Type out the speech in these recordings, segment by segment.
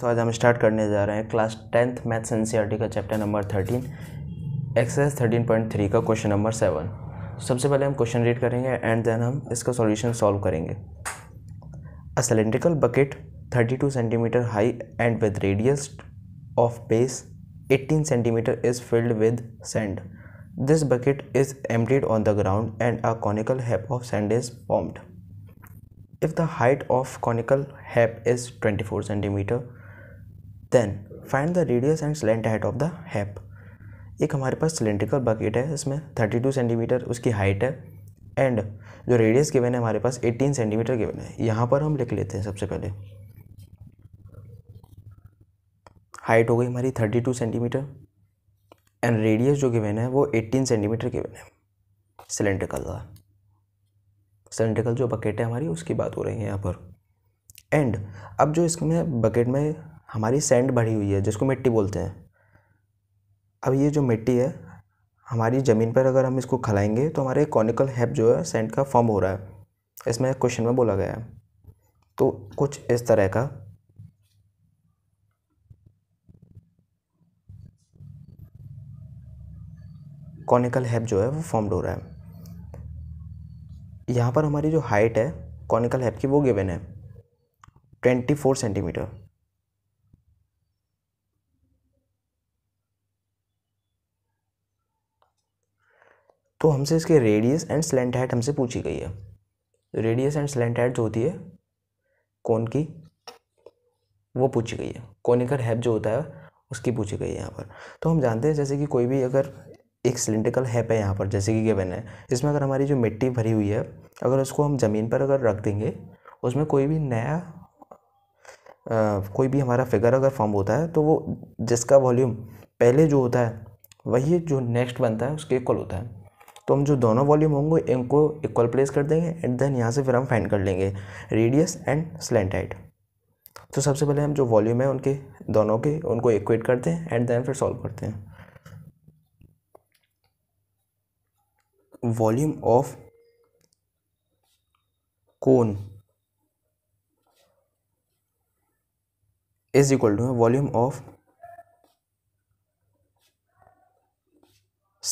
तो आज हम स्टार्ट करने जा रहे हैं क्लास टेंथ मैथ्स एन का chapter number thirteen exercise thirteen point three का क्वेश्चन नंबर सेवन सबसे पहले हम क्वेश्चन रीड करेंगे एंड देन हम इसका सॉल्यूशन सॉल्व करेंगे a cylindrical bucket thirty two centimetre high and with radius of base eighteen centimetre is with sand this bucket is emptied on the ground and a conical heap of sand is formed if the height of conical हैप is twenty four centimetre then find the radius and slant height of the heap एक हमारे पास cylindrical bucket है इसमें 32 centimetre उसकी height है and जो radius given है हमारे पास 18 centimetre given है यहाँ पर हम लिख लेते हैं सबसे पहले हाइट हो गई हमारी 32 सेंटीमीटर एंड रेडियस जो गिवन है वो 18 सेंटीमीटर गिवन है सिलेंड्रिकल का सिलेंड्रिकल जो बकेट है हमारी उसकी बात हो रही है यहाँ पर एंड अब जो इसमें बकेट में हमारी सैंड बढ़ी हुई है जिसको मिट्टी बोलते हैं अब ये जो मिट्टी है हमारी ज़मीन पर अगर हम इसको खलाएंगे तो हमारे कॉनिकल हैप जो है सैंड का फॉर्म हो रहा है इसमें क्वेश्चन में बोला गया है तो कुछ इस तरह का कॉनिकल हैप जो है वो फॉर्म्ड हो रहा है यहाँ पर हमारी जो हाइट है कॉनिकल हैप की वो गिवन है ट्वेंटी फोर सेंटीमीटर तो हमसे इसके रेडियस एंड स्लेंट हाइट हमसे पूछी गई है रेडियस एंड स्लेंट हाइट जो होती है कौन की वो पूछी गई है कॉनिकल हैप जो होता है उसकी पूछी गई है यहाँ पर तो हम जानते हैं जैसे कि कोई भी अगर एक सिलेंड्रिकल हैप है यहाँ पर जैसे कि गेबन है इसमें अगर हमारी जो मिट्टी भरी हुई है अगर उसको हम ज़मीन पर अगर रख देंगे उसमें कोई भी नया आ, कोई भी हमारा फिगर अगर फॉर्म होता है तो वो जिसका वॉल्यूम पहले जो होता है वही जो नेक्स्ट बनता है उसके इक्वल होता है तो हम जो दोनों वॉल्यूम होंगे इनको इक्वल प्लेस कर देंगे एंड देन यहाँ से फिर हम फाइंड कर लेंगे रेडियस एंड स्लेंट हाइट तो सबसे पहले हम जो वॉल्यूम है उनके दोनों के उनको इक्वेट करते हैं एंड देन फिर सॉल्व करते हैं volume of cone is equal to volume of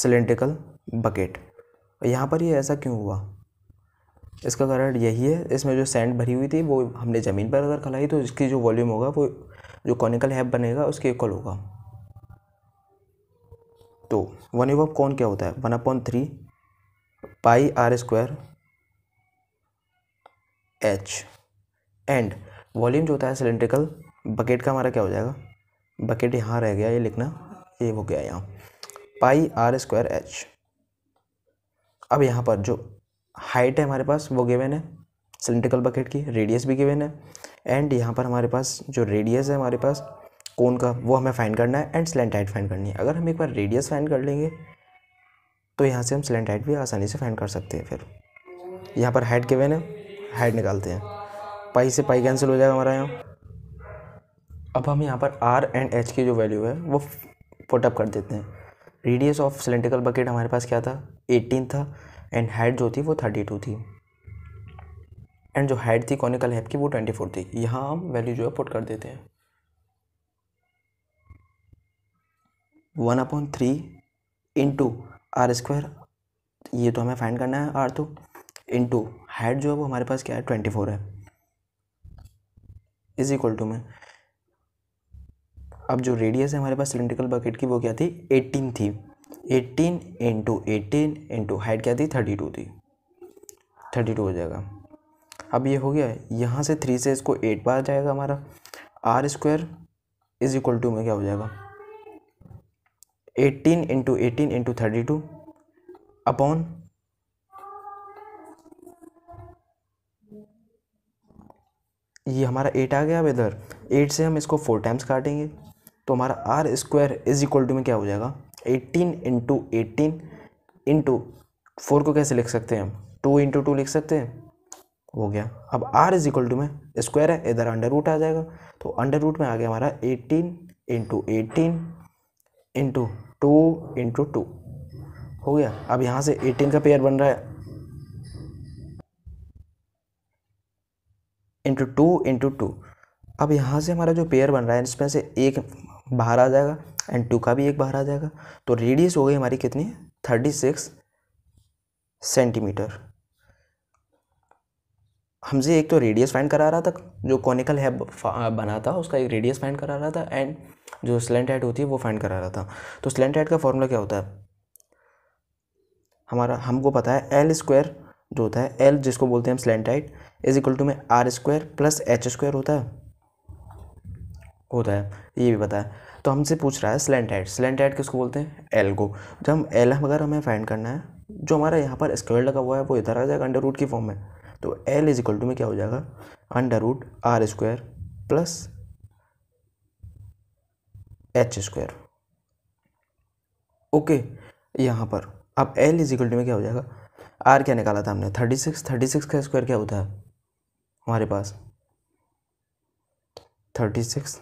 cylindrical bucket यहाँ पर ये ऐसा क्यों हुआ इसका कारण यही है इसमें जो सैंड भरी हुई थी वो हमने ज़मीन पर अगर खलाई तो इसकी जो वॉल्यूम होगा वो जो कॉनिकल हैप बनेगा उसके इक्वल होगा तो वन एव कौन क्या होता है one upon three pi r square h and volume जो होता है सिलेंड्रिकल बकेट का हमारा क्या हो जाएगा बकेट यहाँ रह गया ये लिखना ये हो गया यहाँ पाई आर स्क्वायर एच अब यहाँ पर जो हाइट है हमारे पास वो गिवेन है सिलेंड्रिकल बकेट की रेडियस भी गिवेन है एंड यहाँ पर हमारे पास जो रेडियस है हमारे पास कौन का वो हमें फाइंड करना है एंड स्लेंट हाइट फाइंड करनी है अगर हम एक बार रेडियस फाइंड कर लेंगे तो यहाँ से हम स्लेंट हाइट भी आसानी से फाइंड कर सकते हैं फिर यहाँ पर हाइट गिवेन है हाइट निकालते हैं पाई से पाई कैंसिल हो जाएगा हमारा यहाँ अब हम यहाँ पर आर एंड एच की जो वैल्यू है वो पुटअप कर देते हैं रेडियस ऑफ सिलेंड्रिकल बकेट हमारे पास क्या था एटीन था एंड हाइट जो थी वो थर्टी टू थी एंड जो हाइट थी कॉनिकल हैप की वो ट्वेंटी फोर थी यहाँ हम वैल्यू जो है पुट कर देते हैं one upon three into r square ये तो हमें फाइंड करना है आर तो इंटू हाइट जो है वो हमारे पास क्या है ट्वेंटी फोर है इज इक्वल टू में अब जो रेडियस है हमारे पास सिलेंड्रिकल बकेट की वो क्या थी एटीन थी eighteen into eighteen into height क्या थी थर्टी टू थी थर्टी टू हो जाएगा अब ये हो गया यहाँ से थ्री से इसको एट बार जाएगा हमारा r square is equal to में क्या हो जाएगा eighteen into eighteen into thirty two upon ये हमारा एट आ गया अब इधर एट से हम इसको फोर टाइम्स काटेंगे तो हमारा r square is equal to में क्या हो जाएगा eighteen into eighteen into four को कैसे लिख सकते हैं हम टू इंटू टू लिख सकते हैं हो गया अब आर इज इक्वल टू में स्क्वायर है इधर अंडर रूट आ जाएगा तो अंडर रूट में आ गया हमारा eighteen into eighteen into two into two हो गया अब यहाँ से एटीन का पेयर बन रहा है इंटू टू इंटू टू अब यहाँ से हमारा जो पेयर बन रहा है इसमें से एक बाहर आ जाएगा एंड टू का भी एक बाहर आ जाएगा तो रेडियस हो गई हमारी कितनी थर्टी सिक्स सेंटीमीटर हमसे एक तो रेडियस फाइंड करा रहा था जो कॉनिकल हैब बना था उसका एक रेडियस फाइंड करा रहा था एंड जो स्लेंट हेड होती है वो फाइंड करा रहा था तो स्लेंट हेड का फॉर्मूला क्या होता है हमारा हमको पता है एल स्क्वायर जो होता है एल जिसको बोलते हैं हम slant height is equal to में r square plus h square होता है होता है ये भी पता है तो हमसे पूछ रहा है स्लेंट हाइट स्लेंट हाइट किसको बोलते हैं एल को जब तो हम एल अगर हमें फाइंड करना है जो हमारा यहाँ पर स्क्वायर लगा हुआ है वो इधर आ जाएगा अंडर रूट की फॉर्म में तो एल इज इक्वल टू में क्या हो जाएगा under root r square plus h square okay यहाँ पर अब एल इज इक्वल टू में क्या हो जाएगा आर क्या निकाला था हमने थर्टी सिक्स थर्टी सिक्स का स्क्वायर क्या होता है हमारे पास थर्टी सिक्स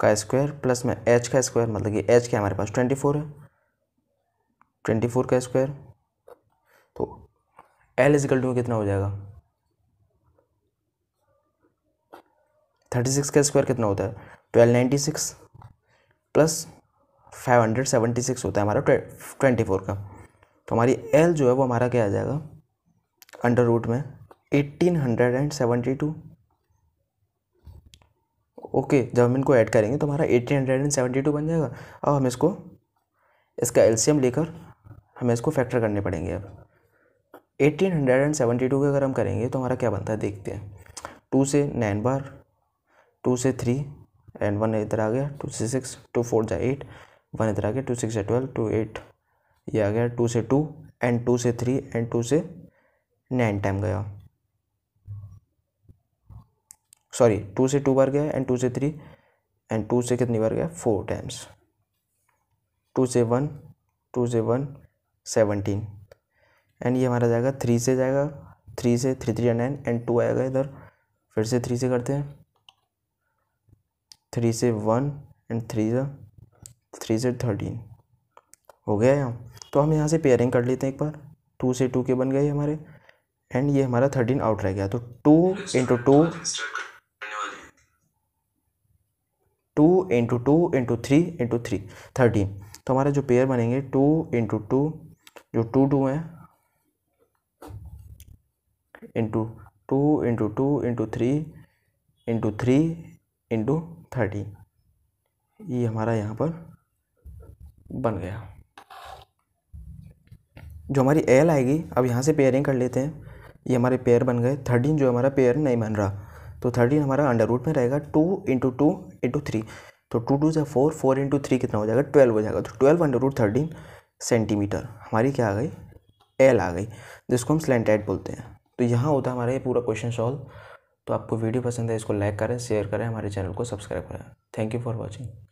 का स्क्वायर प्लस में एच का स्क्वायर मतलब कि एच क्या हमारे पास ट्वेंटी फोर है ट्वेंटी फोर का स्क्वायर तो एल इजिकल टू कितना हो जाएगा थर्टी सिक्स का स्क्वायर कितना होता है twelve ninety six plus five hundred seventy six होता है हमारा ट्वेंटी फोर का तो हमारी एल जो है वो हमारा क्या आ जाएगा अंडर रूट में eighteen hundred and seventy two okay जब हम इनको ऐड करेंगे तो हमारा eighteen hundred and seventy two बन जाएगा अब हम इसको इसका एलसीएम लेकर हमें इसको फैक्टर करने पड़ेंगे अब eighteen hundred and seventy two के अगर हम करेंगे तो हमारा क्या बनता है देखते हैं टू से नाइन बार टू से थ्री एंड वन इधर आ गया टू से सिक्स टू फोर जै एट वन इधर आ गया टू सिक्स जा ट्वेल्व टू एट ये आ गया टू से टू एंड टू से थ्री एंड टू से नाइन टाइम गया सॉरी टू से टू बार गया एंड टू से थ्री एंड टू से कितनी बार गया फोर टाइम्स टू से वन टू से वन सेवनटीन एंड ये हमारा जाएगा थ्री से जाएगा थ्री से three three nine and two आएगा इधर फिर से थ्री से करते हैं थ्री से वन एंड थ्री से थ्री से थर्टीन हो गया यहाँ तो हम यहाँ से पेयरिंग कर लेते हैं एक बार टू से टू के बन गए हमारे एंड ये हमारा थर्टीन आउट रह गया तो two into two two into two into three into three thirteen तो हमारा जो पेयर बनेंगे टू इंटू टू जो टू टू हैं into two into two into three into three into thirteen ये हमारा यहाँ पर बन गया जो हमारी एल आएगी अब यहाँ से पेयरिंग कर लेते हैं ये हमारे पेयर बन गए थर्टीन जो हमारा पेयर नहीं बन रहा तो थर्टीन हमारा अंडर रूट में रहेगा two into two into three तो टू टू से फोर फोर इंटू थ्री कितना हो जाएगा ट्वेल्व हो जाएगा तो twelve under root thirteen centimetre हमारी क्या आ गई एल आ गई जिसको हम स्लेंटेड बोलते हैं तो यहाँ होता है हमारा ये पूरा क्वेश्चन सॉल्व तो आपको वीडियो पसंद है इसको लाइक करें शेयर करें हमारे चैनल को सब्सक्राइब करें थैंक यू फॉर वॉचिंग